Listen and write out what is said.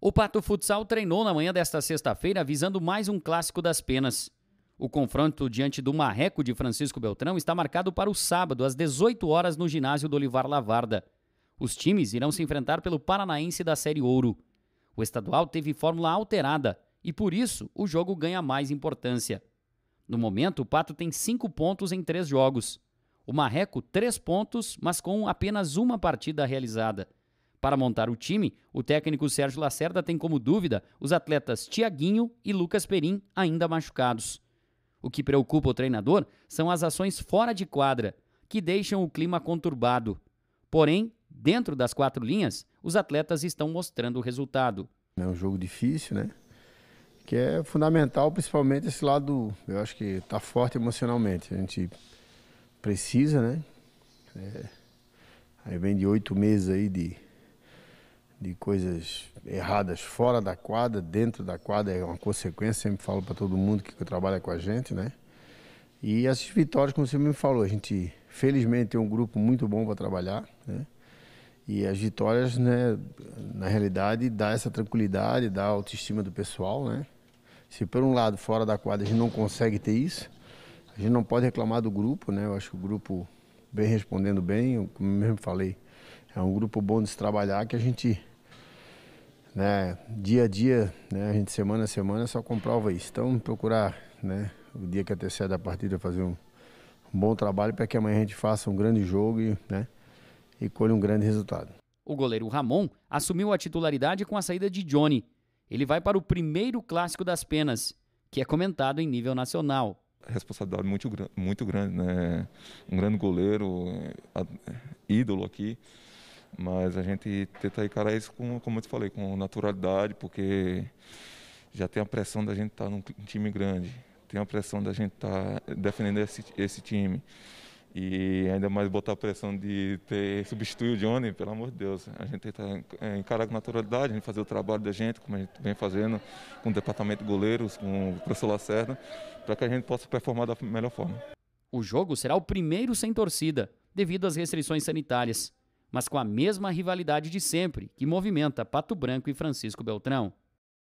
O Pato Futsal treinou na manhã desta sexta-feira visando mais um clássico das penas. O confronto diante do Marreco de Francisco Beltrão está marcado para o sábado, às 18 horas, no ginásio do Olivar Lavarda. Os times irão se enfrentar pelo Paranaense da Série Ouro. O estadual teve fórmula alterada e, por isso, o jogo ganha mais importância. No momento, o Pato tem cinco pontos em três jogos. O Marreco, três pontos, mas com apenas uma partida realizada. Para montar o time, o técnico Sérgio Lacerda tem como dúvida os atletas Tiaguinho e Lucas Perim, ainda machucados. O que preocupa o treinador são as ações fora de quadra, que deixam o clima conturbado. Porém, dentro das quatro linhas, os atletas estão mostrando o resultado. É um jogo difícil, né? Que é fundamental, principalmente esse lado, eu acho que está forte emocionalmente. A gente precisa, né? É, aí vem de oito meses aí de de coisas erradas fora da quadra, dentro da quadra é uma consequência, sempre falo para todo mundo que, trabalha com a gente, né? E essas vitórias, como você me falou, a gente felizmente tem um grupo muito bom para trabalhar, né? E as vitórias, né, na realidade, dá essa tranquilidade, dá a autoestima do pessoal, né? Se por um lado, fora da quadra, a gente não consegue ter isso, a gente não pode reclamar do grupo, né? Eu acho que o grupo vem respondendo bem, como eu mesmo falei, é um grupo bom de se trabalhar que a gente, né, dia a dia, né, a gente semana a semana só comprova isso. Então procurar, né, o dia que antecede a partida fazer um, um bom trabalho para que amanhã a gente faça um grande jogo e, né, e colha um grande resultado. O goleiro Ramon assumiu a titularidade com a saída de Johnny. Ele vai para o primeiro clássico das penas, que é comentado em nível nacional. Responsabilidade é muito, muito grande, né? Um grande goleiro, é, é, ídolo aqui. Mas a gente tenta encarar isso, com, como eu te falei, com naturalidade, porque já tem a pressão da gente estar tá num time grande, tem a pressão da gente estar tá defendendo esse, esse time. E ainda mais botar a pressão de ter substituir o Johnny, pelo amor de Deus. A gente tenta eh, encarar com naturalidade, a gente fazer o trabalho da gente, como a gente vem fazendo, com o departamento de goleiros, com o professor Lacerda, para que a gente possa performar da melhor forma. O jogo será o primeiro sem torcida, devido às restrições sanitárias mas com a mesma rivalidade de sempre que movimenta Pato Branco e Francisco Beltrão.